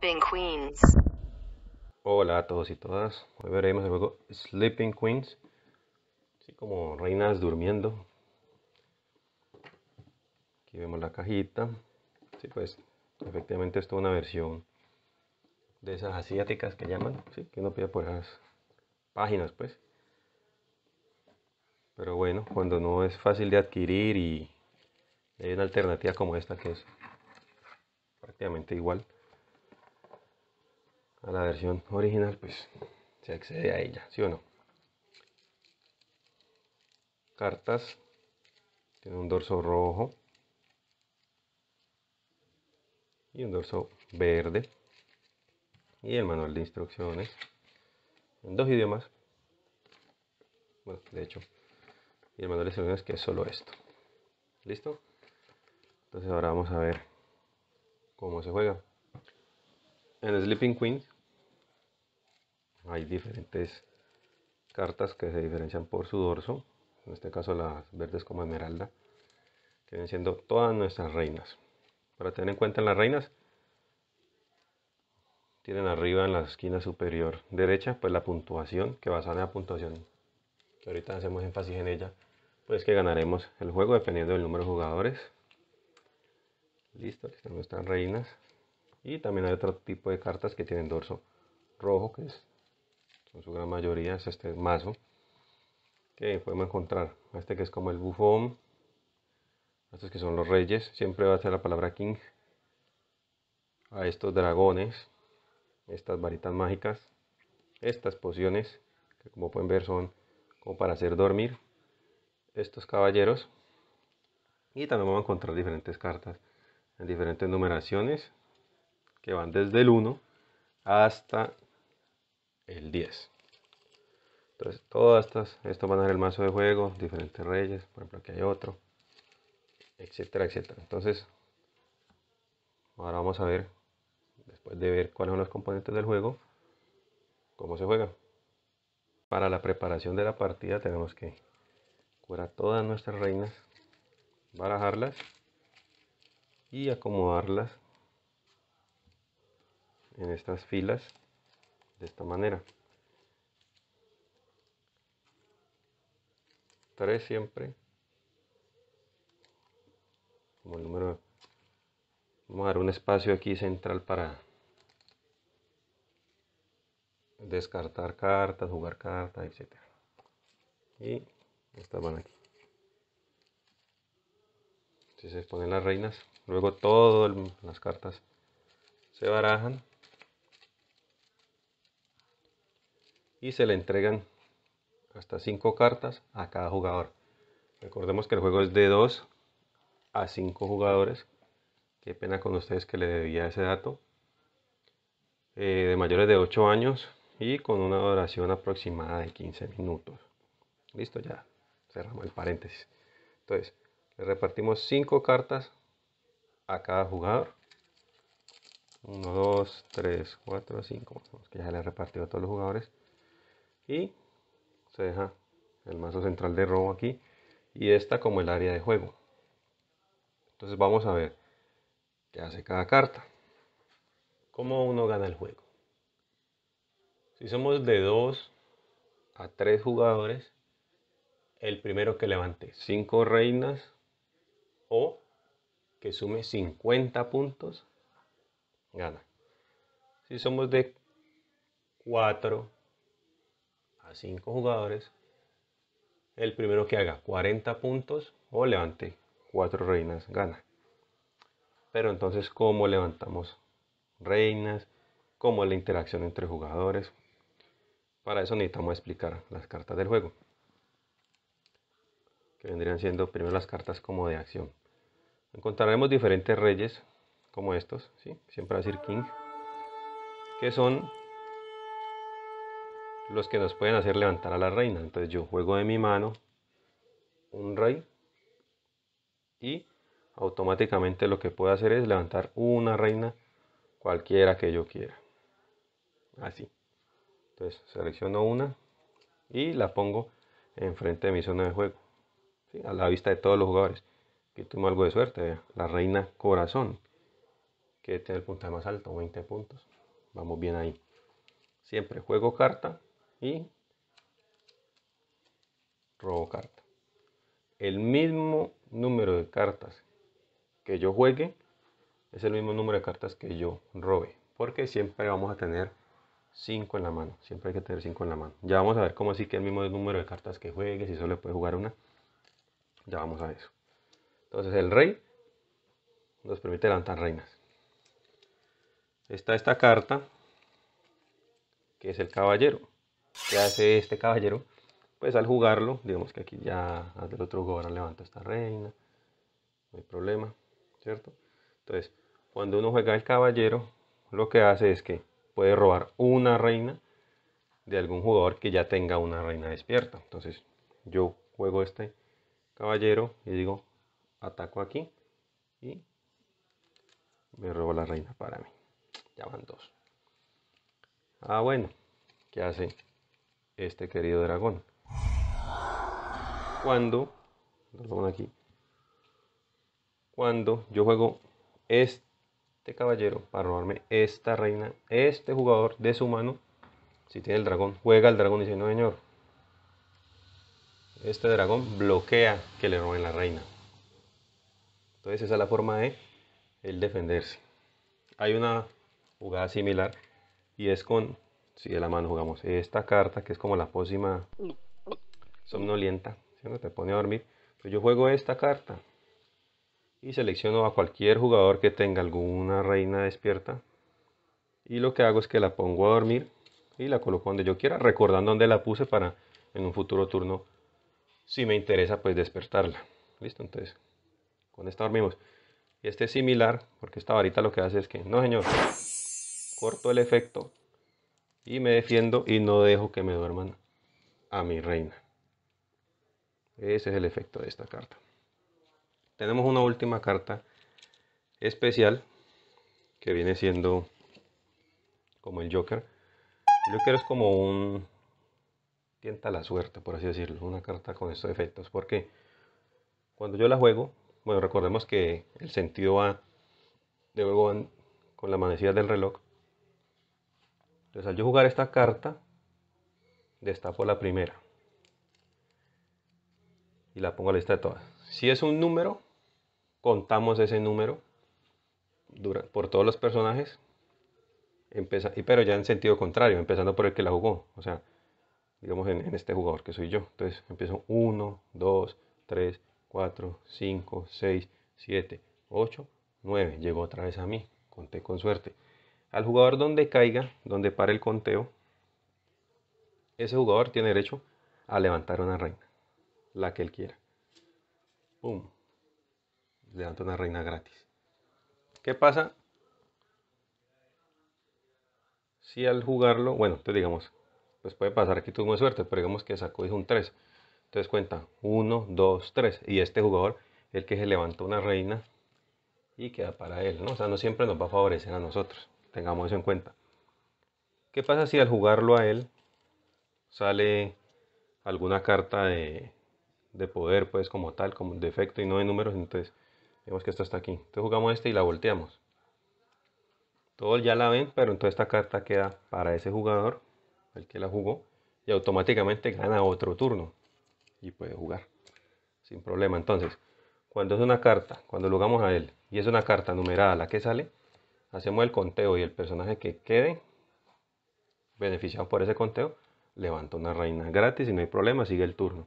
Queens. Hola a todos y todas. Hoy veremos el juego Sleeping Queens. Así como reinas durmiendo. Aquí vemos la cajita. Sí, pues efectivamente esto es una versión de esas asiáticas que llaman. que uno pide por esas páginas, pues. Pero bueno, cuando no es fácil de adquirir y hay una alternativa como esta que es prácticamente igual a la versión original, pues se accede a ella, ¿sí o no? Cartas, tiene un dorso rojo y un dorso verde y el manual de instrucciones en dos idiomas, bueno, de hecho, y el manual de instrucciones que es solo esto, ¿listo? Entonces ahora vamos a ver cómo se juega. En Sleeping Queen hay diferentes cartas que se diferencian por su dorso, en este caso las verdes como esmeralda, que vienen siendo todas nuestras reinas. Para tener en cuenta las reinas, tienen arriba en la esquina superior derecha pues la puntuación que basada en la puntuación que ahorita hacemos énfasis en ella pues que ganaremos el juego dependiendo del número de jugadores listo aquí están nuestras reinas y también hay otro tipo de cartas que tienen dorso rojo que es en su gran mayoría es este mazo que podemos encontrar. Este que es como el bufón, estos que son los reyes, siempre va a ser la palabra king. A estos dragones, estas varitas mágicas, estas pociones, que como pueden ver son como para hacer dormir, estos caballeros. Y también vamos a encontrar diferentes cartas en diferentes numeraciones que van desde el 1 hasta el 10. Entonces, todas estas, estos van a ser el mazo de juego, diferentes reyes, por ejemplo, aquí hay otro, etcétera, etcétera. Entonces, ahora vamos a ver, después de ver cuáles son los componentes del juego, cómo se juega. Para la preparación de la partida tenemos que curar todas nuestras reinas, barajarlas y acomodarlas en estas filas de esta manera. 3 siempre. Como número. Vamos a dar un espacio aquí central para descartar cartas, jugar cartas, etc. Y estas van aquí. Si se ponen las reinas, luego todas las cartas se barajan y se le entregan hasta 5 cartas a cada jugador. Recordemos que el juego es de 2 a 5 jugadores. Qué pena con ustedes que le debía ese dato. Eh, de mayores de 8 años y con una duración aproximada de 15 minutos. Listo, ya cerramos el paréntesis. Entonces, le repartimos 5 cartas a cada jugador. 1, 2, 3, 4, 5. Que ya le repartió a todos los jugadores y se deja el mazo central de robo aquí y esta como el área de juego entonces vamos a ver qué hace cada carta cómo uno gana el juego si somos de 2 a 3 jugadores el primero que levante 5 reinas o que sume 50 puntos gana si somos de 4 cinco 5 jugadores, el primero que haga 40 puntos o levante 4 reinas gana. Pero entonces, ¿cómo levantamos reinas? ¿Cómo la interacción entre jugadores? Para eso necesitamos explicar las cartas del juego. Que vendrían siendo primero las cartas como de acción. Encontraremos diferentes reyes como estos, siempre a decir king, que son los que nos pueden hacer levantar a la reina. Entonces yo juego de mi mano un rey y automáticamente lo que puedo hacer es levantar una reina cualquiera que yo quiera. Así. Entonces selecciono una y la pongo enfrente de mi zona de juego. A la vista de todos los jugadores. Aquí tuvimos algo de suerte. La reina corazón. Que tiene el puntaje más alto, 20 puntos. Vamos bien ahí. Siempre juego carta y robo carta. El mismo número de cartas que yo juegue es el mismo número de cartas que yo robe. Porque siempre vamos a tener 5 en la mano. Siempre hay que tener 5 en la mano. Ya vamos a ver cómo así que el mismo número de cartas que juegue, si solo puede jugar una. Ya vamos a eso. Entonces el rey nos permite levantar reinas. Está esta carta, que es el caballero que hace este caballero, pues al jugarlo, digamos que aquí ya del otro jugador levanta esta reina, no hay problema, ¿cierto? Entonces, cuando uno juega el caballero, lo que hace es que puede robar una reina de algún jugador que ya tenga una reina despierta. Entonces, yo juego este caballero y digo, ataco aquí y me robo la reina para mí. Ya van dos. Ah, bueno, ¿qué hace este querido dragón. Cuando, aquí, cuando yo juego este caballero para robarme esta reina, este jugador de su mano, si tiene el dragón, juega el dragón y dice, no señor, este dragón bloquea que le roben la reina. Entonces esa es la forma de El defenderse. Hay una jugada similar y es con si de la mano jugamos esta carta, que es como la pócima somnolienta, no te pone a dormir, yo juego esta carta y selecciono a cualquier jugador que tenga alguna reina despierta y lo que hago es que la pongo a dormir y la coloco donde yo quiera, recordando donde la puse para en un futuro turno, si me interesa, pues despertarla. Listo, entonces con esta dormimos. Y este es similar, porque esta varita lo que hace es que, no señor, corto el efecto y me defiendo y no dejo que me duerman a mi reina. Ese es el efecto de esta carta. Tenemos una última carta especial que viene siendo como el Joker. El Joker es como un tienta la suerte, por así decirlo, una carta con estos efectos, porque cuando yo la juego, bueno, recordemos que el sentido va de juego con la manecilla del reloj, entonces al yo jugar esta carta, destapo la primera. Y la pongo a la lista de todas. Si es un número, contamos ese número por todos los personajes. pero ya en sentido contrario, empezando por el que la jugó. O sea, digamos en, en este jugador que soy yo. Entonces empiezo 1, 2, 3, 4, 5, 6, 7, 8, 9. Llegó otra vez a mí. Conté con suerte. Al jugador donde caiga, donde pare el conteo, ese jugador tiene derecho a levantar una reina, la que él quiera. ¡Pum! Levanta una reina gratis. ¿Qué pasa? Si al jugarlo, bueno, entonces digamos, pues puede pasar que tuvo suerte, pero digamos que sacó un 3. Entonces cuenta 1, 2, 3. Y este jugador, el que se levantó una reina y queda para él, O sea, no siempre nos va a favorecer a nosotros tengamos eso en cuenta. ¿Qué pasa si al jugarlo a él sale alguna carta de, poder, pues como tal, como defecto y no de números? Entonces, vemos que esta está aquí. Entonces jugamos este y la volteamos. Todos ya la ven, pero entonces esta carta queda para ese jugador, el que la jugó, y automáticamente gana otro turno y puede jugar sin problema. Entonces, cuando es una carta, cuando lo jugamos a él y es una carta numerada la que sale, hacemos el conteo y el personaje que quede beneficiado por ese conteo levanta una reina gratis y no hay problema, sigue el turno.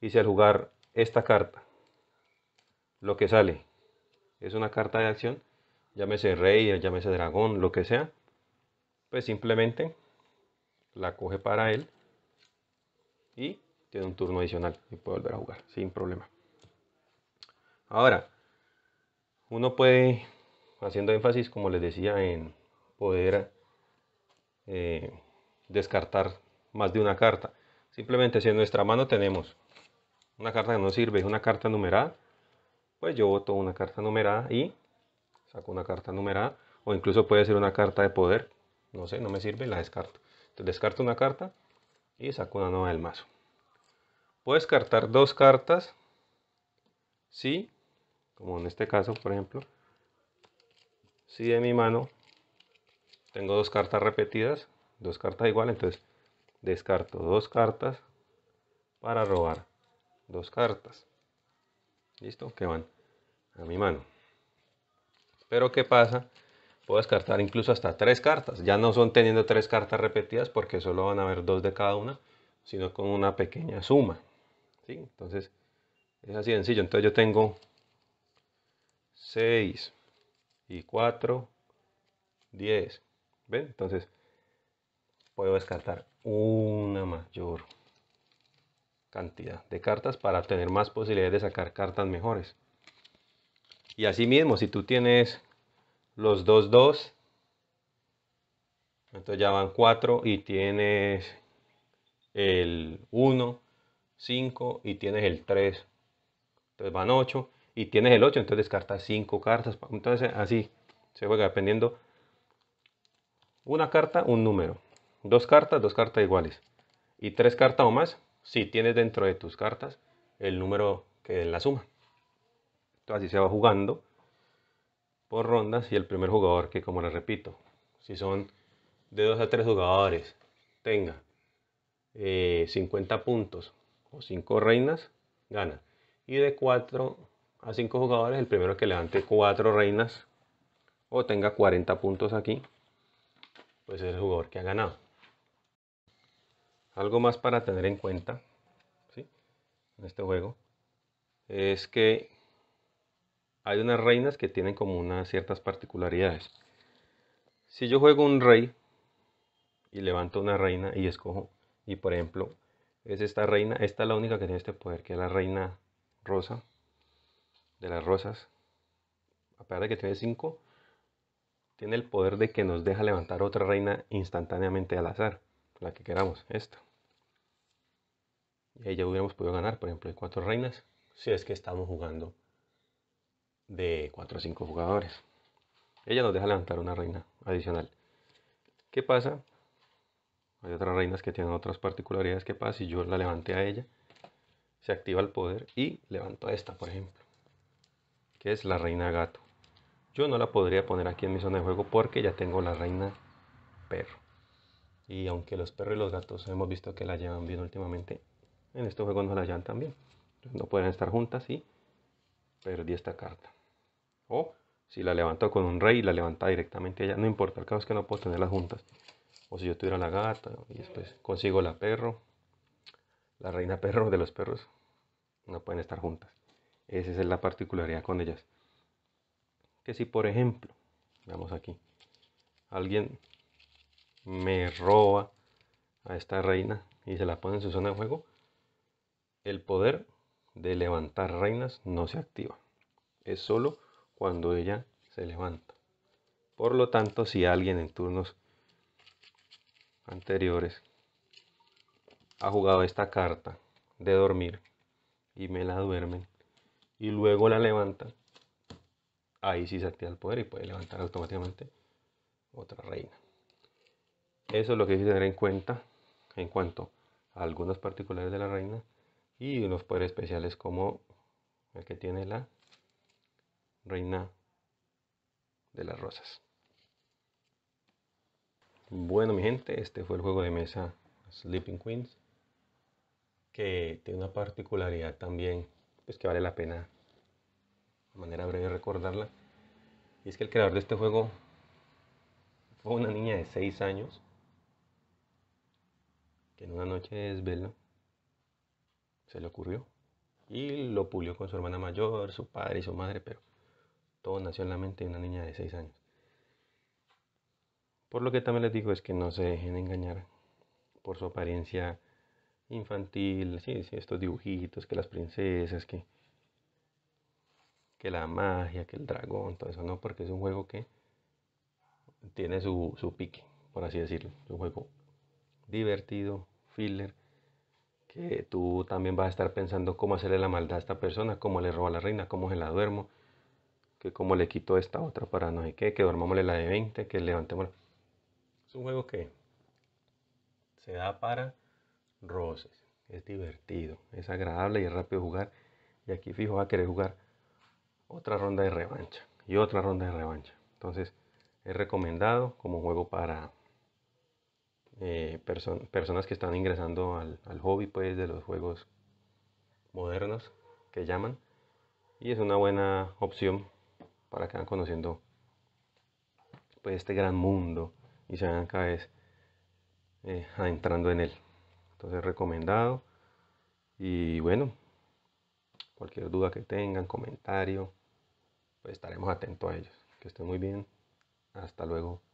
Y si al jugar esta carta lo que sale es una carta de acción, llámese rey, llámese dragón, lo que sea, pues simplemente la coge para él y tiene un turno adicional y puede volver a jugar sin problema. Ahora, uno puede haciendo énfasis, como les decía, en poder eh, descartar más de una carta. Simplemente si en nuestra mano tenemos una carta que no sirve, es una carta numerada, pues yo voto una carta numerada y saco una carta numerada, o incluso puede ser una carta de poder, no sé, no me sirve, la descarto. Entonces descarto una carta y saco una nueva del mazo. Puedo descartar dos cartas sí, como en este caso, por ejemplo, si de mi mano tengo dos cartas repetidas, dos cartas iguales, entonces descarto dos cartas para robar dos cartas. ¿Listo? Que van a mi mano. Pero ¿qué pasa? Puedo descartar incluso hasta tres cartas. Ya no son teniendo tres cartas repetidas porque solo van a haber dos de cada una, sino con una pequeña suma. ¿Sí? Entonces es así sencillo. Entonces yo tengo seis y 4, 10. ¿Ven? Entonces puedo descartar una mayor cantidad de cartas para tener más posibilidades de sacar cartas mejores. Y así mismo si tú tienes los 2, 2, entonces ya van 4 y tienes el 1, 5 y tienes el 3, entonces van 8 y tienes el 8, entonces descartas 5 cartas. Entonces eh, así se juega dependiendo una carta, un número. Dos cartas, dos cartas iguales. Y tres cartas o más, si tienes dentro de tus cartas el número que en la suma. Entonces así se va jugando por rondas y el primer jugador que, como les repito, si son de 2 a 3 jugadores, tenga 50 eh, puntos o 5 reinas, gana. Y de 4 a 5 jugadores, el primero que levante 4 reinas o tenga 40 puntos aquí, pues es el jugador que ha ganado. Algo más para tener en cuenta ¿sí? en este juego es que hay unas reinas que tienen como unas ciertas particularidades. Si yo juego un rey y levanto una reina y escojo, y por ejemplo, es esta reina, esta es la única que tiene este poder, que es la reina rosa, de las rosas, a pesar de que tiene cinco, tiene el poder de que nos deja levantar otra reina instantáneamente al azar, la que queramos, esta. Y ahí ya hubiéramos podido ganar, por ejemplo, hay cuatro reinas, si es que estamos jugando de cuatro a cinco jugadores. Ella nos deja levantar una reina adicional. ¿Qué pasa? Hay otras reinas que tienen otras particularidades. ¿Qué pasa si yo la levanté a ella? Se activa el poder y levanto a esta, por ejemplo que es la reina gato. Yo no la podría poner aquí en mi zona de juego porque ya tengo la reina perro. Y aunque los perros y los gatos hemos visto que la llevan bien últimamente, en este juego no la llevan tan bien. No pueden estar juntas y perdí esta carta. O si la levanto con un rey y la levanta directamente ella. no importa, el caso es que no puedo tenerlas juntas. O si yo tuviera la gata y después consigo la perro, la reina perro de los perros, no pueden estar juntas. Esa es la particularidad con ellas. Que si por ejemplo, veamos aquí, alguien me roba a esta reina y se la pone en su zona de juego, el poder de levantar reinas no se activa. Es solo cuando ella se levanta. Por lo tanto, si alguien en turnos anteriores ha jugado esta carta de dormir y me la duermen, y luego la levanta, ahí sí se activa el poder y puede levantar automáticamente otra reina. Eso es lo que hay que tener en cuenta en cuanto a algunos particulares de la reina y los poderes especiales como el que tiene la reina de las rosas. Bueno mi gente, este fue el juego de mesa Sleeping Queens que tiene una particularidad también es que vale la pena de manera breve recordarla. Y es que el creador de este juego fue una niña de 6 años que en una noche de desvelo se le ocurrió y lo pulió con su hermana mayor, su padre y su madre, pero todo nació en la mente de una niña de 6 años. Por lo que también les digo es que no se dejen engañar por su apariencia infantil, sí, estos dibujitos, que las princesas, que, que la magia, que el dragón, todo eso, ¿no? Porque es un juego que tiene su, pique, por así decirlo. Es un juego divertido, filler, que tú también vas a estar pensando cómo hacerle la maldad a esta persona, cómo le roba a la reina, cómo se la duermo, que cómo le quito esta otra para no sé qué, que dormámosle la de 20, que levantemos. Es un juego que se da para roces. Es divertido, es agradable y es rápido jugar. Y aquí fijo va a querer jugar otra ronda de revancha y otra ronda de revancha. Entonces es recomendado como juego para eh, personas que están ingresando al, hobby pues, de los juegos modernos que llaman. Y es una buena opción para que van conociendo pues, este gran mundo y se vayan cada vez eh, adentrando en él. Entonces recomendado. Y bueno, cualquier duda que tengan, comentario, pues estaremos atentos a ellos. Que estén muy bien. Hasta luego.